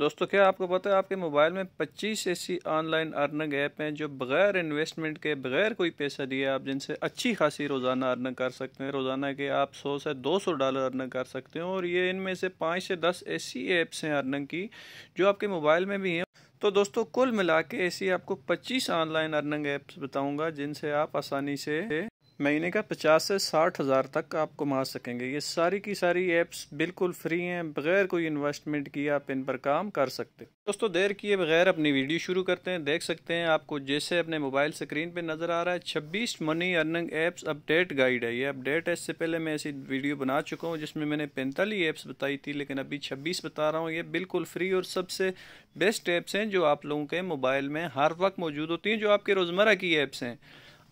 दोस्तों क्या आपको पता है आपके मोबाइल में 25 ऐसी ऑनलाइन अर्निंग ऐप हैं जो बग़ैर इन्वेस्टमेंट के बग़ैर कोई पैसा दिए आप जिनसे अच्छी खासी रोज़ाना अर्निंग कर सकते हैं रोज़ाना के आप 100 से 200 डॉलर अर्निंग कर सकते हैं और ये इनमें से 5 से 10 ऐसी ऐप्स हैं अर्निंग की जो आपके मोबाइल में भी हैं तो दोस्तों कुल मिला के ऐसी आपको पच्चीस ऑनलाइन अर्निंग ऐप्स बताऊँगा जिनसे आप आसानी से महीने का पचास से साठ हज़ार तक आप कमा सकेंगे ये सारी की सारी ऐप्स बिल्कुल फ्री हैं बगैर कोई इन्वेस्टमेंट किए आप इन पर काम कर सकते दोस्तों देर किए बगैर अपनी वीडियो शुरू करते हैं देख सकते हैं आपको जैसे अपने मोबाइल स्क्रीन पे नज़र आ रहा है छब्बीस money earning apps update guide है ये अपडेट है इससे पहले मैं ऐसी वीडियो बना चुका हूँ जिसमें मैंने पैंतालीस ऐप्स बताई थी लेकिन अभी छब्बीस बता रहा हूँ ये बिल्कुल फ्री और सबसे बेस्ट ऐप्स हैं जो आप लोगों के मोबाइल में हर वक्त मौजूद होती हैं जो आपके रोज़मर्रा की ऐप्स हैं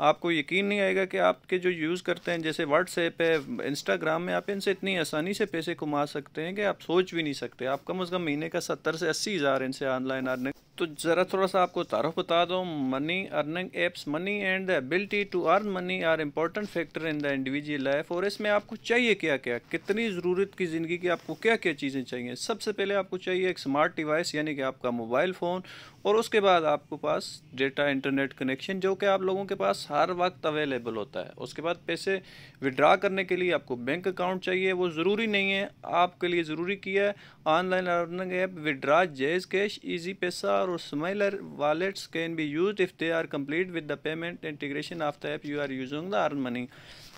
आपको यकीन नहीं आएगा कि आपके जो यूज़ करते हैं जैसे व्हाट्सएप है इंस्टाग्राम में आप इनसे इतनी आसानी से पैसे कमा सकते हैं कि आप सोच भी नहीं सकते आप कम अज़ कम महीने का सत्तर से अस्सी हज़ार इनसे ऑनलाइन आने तो ज़रा थोड़ा सा आपको तारफ़ बता दूँ money earning apps money and the ability to earn money are important factor in the individual life और इसमें आपको चाहिए क्या क्या कितनी ज़रूरत की ज़िंदगी की आपको क्या क्या चीज़ें चाहिए सबसे पहले आपको चाहिए एक स्मार्ट डिवाइस यानी कि आपका मोबाइल फ़ोन और उसके बाद आपके पास डेटा इंटरनेट कनेक्शन जो कि आप लोगों के पास हर वक्त अवेलेबल होता है उसके बाद पैसे विड्रा करने के लिए आपको बैंक अकाउंट चाहिए वो ज़रूरी नहीं है आपके लिए ज़रूरी किया है ऑनलाइन अर्निंग ऐप विड्रा जेज कैश ईजी पैसा और or similar wallets can be used if they are complete with the payment integration of the app you are using the earn money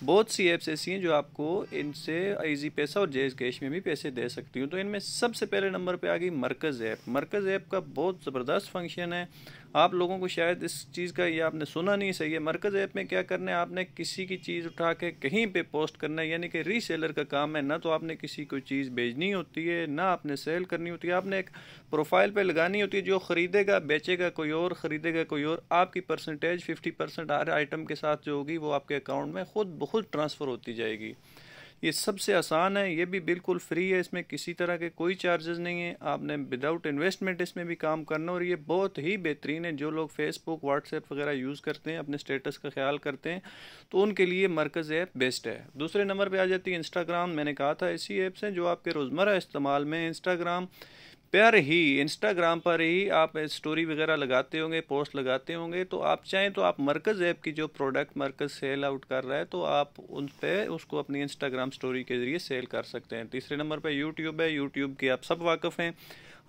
बहुत सी ऐप्स ऐसी हैं जो आपको इनसे ईजी पैसा और जेज कैश में भी पैसे दे सकती हूँ तो इनमें सबसे पहले नंबर पे आ गई मरकज़ ऐप मरकज़ ऐप का बहुत ज़बरदस्त फंक्शन है आप लोगों को शायद इस चीज़ का ये आपने सुना नहीं सही है मरकज़ ऐप में क्या करना है आपने किसी की चीज़ उठा के कहीं पे पोस्ट करना है यानी कि रीसेलर का काम है ना तो आपने किसी को चीज़ भेजनी होती है ना आपने सेल करनी होती है आपने एक प्रोफाइल पे लगानी होती है जो ख़रीदेगा बेचेगा कोई और ख़रीदेगा कोई और आपकी परसेंटेज फिफ्टी परसेंट आइटम के साथ जो होगी वो आपके अकाउंट में खुद बखुद ट्रांसफ़र होती जाएगी ये सबसे आसान है ये भी बिल्कुल फ्री है इसमें किसी तरह के कोई चार्जेस नहीं है आपने विदाउट इन्वेस्टमेंट इसमें भी काम करना और ये बहुत ही बेहतरीन है जो लोग फेसबुक व्हाट्सएप वगैरह यूज़ करते हैं अपने स्टेटस का ख्याल करते हैं तो उनके लिए मरकज़ ऐप बेस्ट है दूसरे नंबर पर आ जाती है इंस्टाग्राम मैंने कहा था ऐसी ऐप्स हैं जो आपके रोज़मर्रा इस्तेमाल में इंस्टाग्राम पर ही इंस्टाग्राम पर ही आप स्टोरी वगैरह लगाते होंगे पोस्ट लगाते होंगे तो आप चाहें तो आप मरकज़ ऐप की जो प्रोडक्ट मरकज़ सेल आउट कर रहा है तो आप उन पर उसको अपनी इंस्टाग्राम स्टोरी के ज़रिए सेल कर सकते हैं तीसरे नंबर पर यूट्यूब है यूट्यूब के आप सब वाकफ़ हैं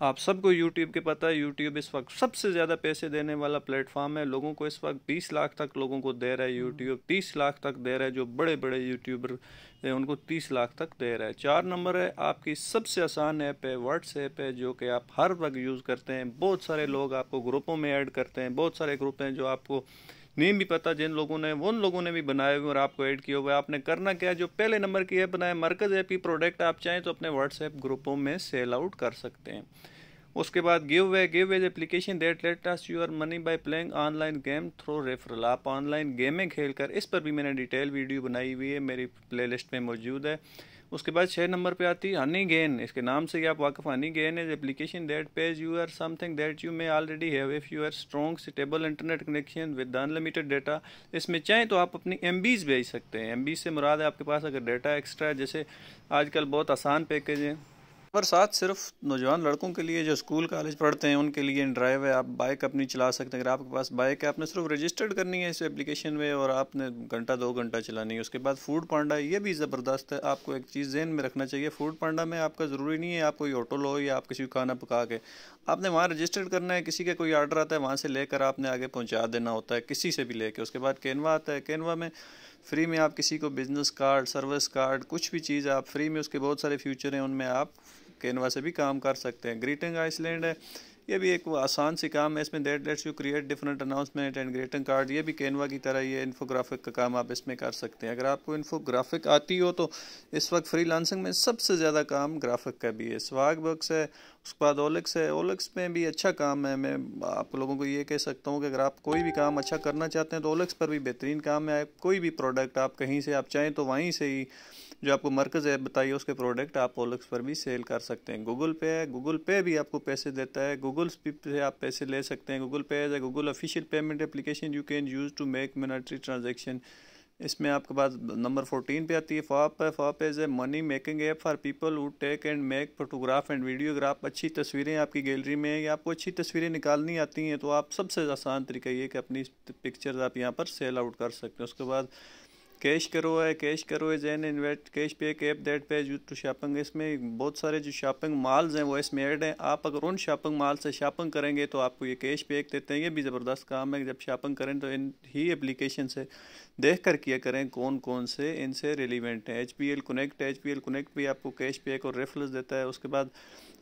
आप सबको यूट्यूब के पता है यूट्यूब इस वक्त सबसे ज़्यादा पैसे देने वाला प्लेटफॉर्म है लोगों को इस वक्त बीस लाख तक लोगों को दे रहा है यूट्यूब तीस लाख तक दे रहा है जो बड़े बड़े यूट्यूबर उनको तीस लाख तक दे रहा है चार नंबर है आपकी सबसे आसान ऐप है व्हाट्सएप है जो कि आप हर वक्त यूज़ करते हैं बहुत सारे लोग आपको ग्रुपों में ऐड करते हैं बहुत सारे ग्रुप हैं जो आपको नेम भी पता जिन लोगों ने उन लोगों ने भी बनाए हुए और आपको ऐड किया हुआ है आपने करना क्या जो पहले नंबर की ऐप बनाए मरकज़ ऐप की प्रोडक्ट आप चाहें तो अपने व्हाट्सएप ग्रुपों में सेल आउट कर सकते हैं उसके बाद give way give ways application that let us your money by playing online game through referral आप ऑनलाइन गेमें खेल कर इस पर भी मैंने डिटेल वीडियो बनाई हुई है मेरी प्लेलिस्ट में मौजूद है उसके बाद छः नंबर पे आती है हनी गेन इसके नाम से ही आप वाकफ़ Honeygain is application that pays you are something that you may already have if you are strong stable internet connection with unlimited data इसमें चाहें तो आप अपनी एम भेज सकते हैं एम से मुराद है आपके पास अगर डाटा एक्स्ट्रा है जैसे आजकल बहुत आसान पैकेज हैं नंबर सिर्फ नौजवान लड़कों के लिए जो स्कूल कॉलेज पढ़ते हैं उनके लिए इन ड्राइव है आप बाइक अपनी चला सकते हैं अगर आपके पास बाइक है आपने सिर्फ रजिस्टर्ड करनी है इस एप्लीकेशन में और आपने घंटा दो घंटा चलानी है उसके बाद फूड पांडा ये भी ज़बरदस्त है आपको एक चीज़ जहन में रखना चाहिए फूड पांडा में आपका ज़रूरी नहीं है आप कोई होटल लो या आप किसी को खाना पका के आपने वहाँ रजिस्टर्ड करना है किसी का कोई ऑर्डर आता है वहाँ से लेकर आपने आगे पहुँचा देना होता है किसी से भी लेके उसके बाद कैनवा आता है कैनवा में फ्री में आप किसी को बिज़नेस कार्ड सर्विस कार्ड कुछ भी चीज़ आप फ्री में उसके बहुत सारे फ्यूचर हैं उनमें आप कैनवा से भी काम कर सकते हैं ग्रीटिंग आइसलैंड है ये भी एक आसान सी काम है इसमें that lets you create different announcement and greeting card ये भी कैनवा की तरह ये इन्फोग्राफिक का काम आप इसमें कर सकते हैं अगर आपको इन्फोग्राफिक आती हो तो इस वक्त फ्री लांसिंग में सबसे ज़्यादा काम ग्राफिक का भी है स्वाग बक्स है उसके बाद ओलिक्स है ओलिक्स में भी अच्छा काम है मैं आप लोगों को ये कह सकता हूँ कि अगर आप कोई भी काम अच्छा करना चाहते हैं तो ओलिक्स पर भी बेहतरीन काम है कोई भी प्रोडक्ट आप कहीं से आप चाहें तो वहीं से ही जो आपको मरकज़ ऐप बताइए उसके प्रोडक्ट आप ओलक्स पर भी सेल कर सकते हैं गूगल पे है गूगल पे भी आपको पैसे देता है गूगल से आप पैसे ले सकते हैं गूगल पे है Google official payment application you can use to make monetary transaction इसमें आपके पास नंबर फोर्टीन पे आती है फॉप है Foap as a money making app for people who take and make photograph and videograph अच्छी तस्वीरें आपकी गैलरी में या आपको अच्छी तस्वीरें निकालनी आती हैं तो आप सबसे आसान तरीका ये कि अपनी पिक्चर्स आप यहाँ पर सेल आउट कर सकते हैं उसके बाद कैश करो है कैश करो है जैन इन्वेट cash pay cap that pay you to shopping इसमें बहुत सारे जो शॉपिंग मॉल्स हैं वो इसमें ऐड हैं आप अगर उन शॉपिंग मॉल से शॉपिंग करेंगे तो आपको ये कैश पैक देते हैं ये भी ज़बरदस्त काम है जब शॉपिंग करें तो इन ही एप्लीकेशन से देख कर किया करें कौन कौन से इनसे रिलीवेंट हैं H P L connect H P L connect भी आपको कैश पैक और रेफरेंस देता है उसके बाद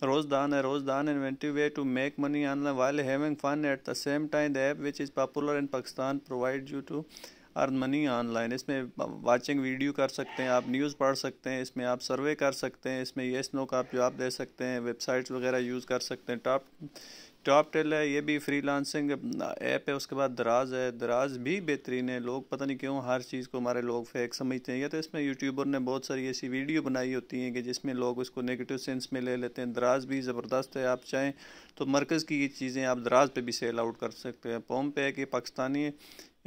रोजदान है Rozdhan inventive way to make money online while having fun at the same time the app which is popular in Pakistan provide you to earn money online इसमें watching video कर सकते हैं आप न्यूज़ पढ़ सकते हैं इसमें आप सर्वे कर सकते हैं इसमें येस नो का आप जवाब दे सकते हैं वेबसाइट्स वगैरह यूज़ कर सकते हैं टॉप टॉप टेल है ये भी फ्री लांसिंग ऐप है उसके बाद दराज है दराज भी बेहतरीन है लोग पता नहीं क्यों हर चीज़ को हमारे लोग फेक समझते हैं या तो इसमें यूट्यूबर ने बहुत सारी ऐसी वीडियो बनाई होती हैं कि जिसमें लोग उसको नेगेटिव सेंस में ले लेते हैं दराज भी ज़बरदस्त है आप चाहें तो मरकज़ की ये चीज़ें आप दराज पर भी सेल आउट कर सकते हैं पोम पे है कि पाकिस्तानी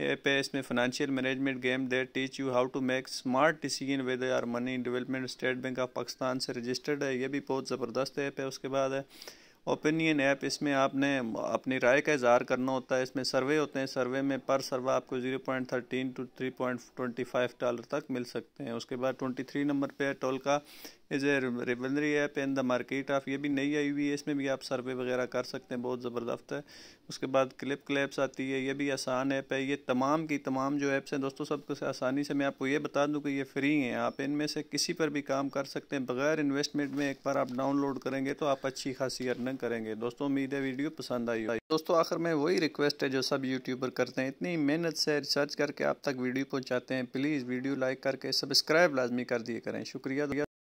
ऐप है इसमें financial management game they teach you how to make smart decision with our money development state bank of Pakistan से रजिस्टर्ड है ये भी बहुत ज़बरदस्त ऐप है उसके बाद है ओपिनियन ऐप इसमें आपने अपनी राय का इजहार करना होता है इसमें सर्वे होते हैं सर्वे में पर सर्वा आपको zero point thirteen to three point twenty five dollar तक मिल सकते हैं उसके बाद ट्वेंटी थ्री नंबर पे है Toloka is a reliable app in the market of ये भी नई आई हुई है इसमें भी आप सर्वे वगैरह कर सकते हैं बहुत ज़बरदस्त है उसके बाद क्लिप क्लैप्स आती है ये भी आसान ऐप है ये तमाम की तमाम जो ऐप्स हैं दोस्तों सब कुछ आसानी से मैं आपको ये बता दूं कि ये फ्री हैं आप इनमें से किसी पर भी काम कर सकते हैं बगैर इन्वेस्टमेंट में एक बार आप डाउनलोड करेंगे तो आप अच्छी खासी अर्निंग करेंगे दोस्तों उम्मीद है वीडियो पसंद आई दोस्तों आखिर में वही रिक्वेस्ट है जो सब यूट्यूबर करते हैं इतनी मेहनत से रिसर्च करके आप तक वीडियो पहुँचाते हैं प्लीज़ वीडियो लाइक करके सब्सक्राइब लाजमी कर दिए करें शुक्रिया